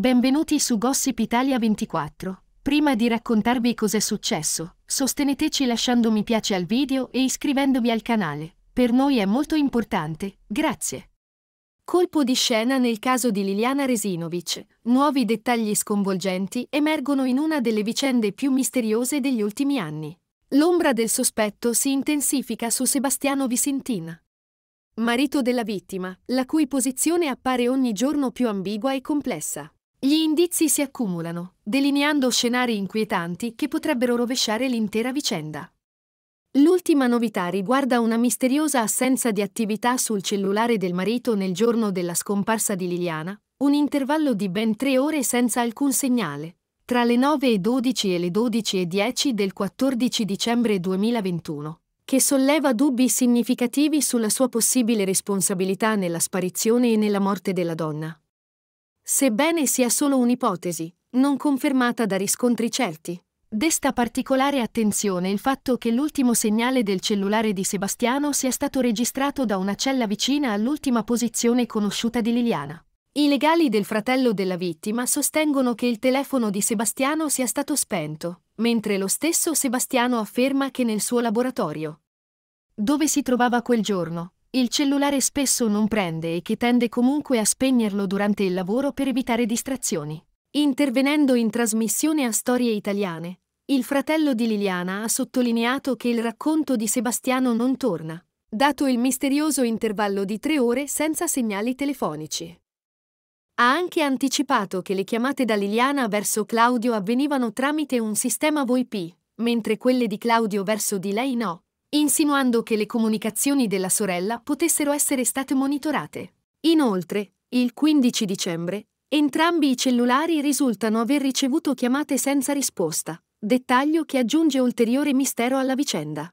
Benvenuti su Gossip Italia 24. Prima di raccontarvi cos'è successo, sosteneteci lasciando mi piace al video e iscrivendovi al canale. Per noi è molto importante, grazie. Colpo di scena nel caso di Liliana Resinovic. Nuovi dettagli sconvolgenti emergono in una delle vicende più misteriose degli ultimi anni. L'ombra del sospetto si intensifica su Sebastiano Visintin. marito della vittima, la cui posizione appare ogni giorno più ambigua e complessa. Gli indizi si accumulano, delineando scenari inquietanti che potrebbero rovesciare l'intera vicenda. L'ultima novità riguarda una misteriosa assenza di attività sul cellulare del marito nel giorno della scomparsa di Liliana, un intervallo di ben tre ore senza alcun segnale, tra le 9.12 e le 12.10 del 14 dicembre 2021, che solleva dubbi significativi sulla sua possibile responsabilità nella sparizione e nella morte della donna sebbene sia solo un'ipotesi, non confermata da riscontri certi. Desta particolare attenzione il fatto che l'ultimo segnale del cellulare di Sebastiano sia stato registrato da una cella vicina all'ultima posizione conosciuta di Liliana. I legali del fratello della vittima sostengono che il telefono di Sebastiano sia stato spento, mentre lo stesso Sebastiano afferma che nel suo laboratorio, dove si trovava quel giorno, il cellulare spesso non prende e che tende comunque a spegnerlo durante il lavoro per evitare distrazioni. Intervenendo in trasmissione a Storie Italiane, il fratello di Liliana ha sottolineato che il racconto di Sebastiano non torna, dato il misterioso intervallo di tre ore senza segnali telefonici. Ha anche anticipato che le chiamate da Liliana verso Claudio avvenivano tramite un sistema VoIP, mentre quelle di Claudio verso di lei no, insinuando che le comunicazioni della sorella potessero essere state monitorate. Inoltre, il 15 dicembre, entrambi i cellulari risultano aver ricevuto chiamate senza risposta, dettaglio che aggiunge ulteriore mistero alla vicenda.